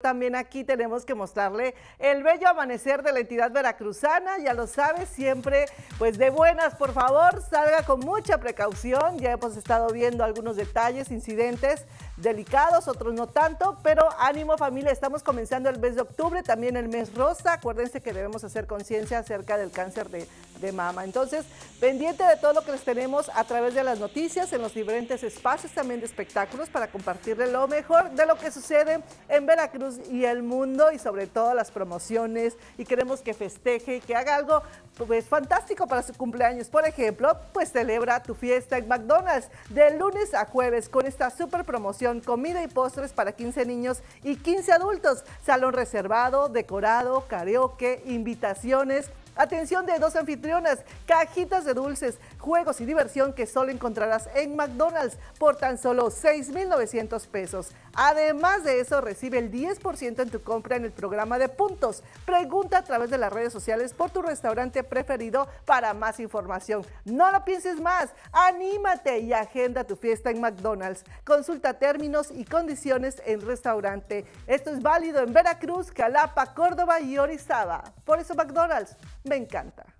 También aquí tenemos que mostrarle el bello amanecer de la entidad veracruzana, ya lo sabes, siempre pues de buenas, por favor, salga con mucha precaución, ya hemos estado viendo algunos detalles, incidentes delicados, otros no tanto, pero ánimo familia, estamos comenzando el mes de octubre, también el mes rosa, acuérdense que debemos hacer conciencia acerca del cáncer de, de mama, entonces pendiente de todo lo que les tenemos a través de las noticias, en los diferentes espacios también de espectáculos para compartirle lo mejor de lo que sucede en Veracruz y el mundo y sobre todo las promociones y queremos que festeje y que haga algo pues fantástico para su cumpleaños. Por ejemplo, pues celebra tu fiesta en McDonald's de lunes a jueves con esta super promoción comida y postres para 15 niños y 15 adultos, salón reservado, decorado, karaoke, invitaciones, Atención de dos anfitrionas, cajitas de dulces, juegos y diversión que solo encontrarás en McDonald's por tan solo 6,900 pesos. Además de eso, recibe el 10% en tu compra en el programa de puntos. Pregunta a través de las redes sociales por tu restaurante preferido para más información. No lo pienses más, anímate y agenda tu fiesta en McDonald's. Consulta términos y condiciones en restaurante. Esto es válido en Veracruz, Calapa, Córdoba y Orizaba. Por eso McDonald's me encanta.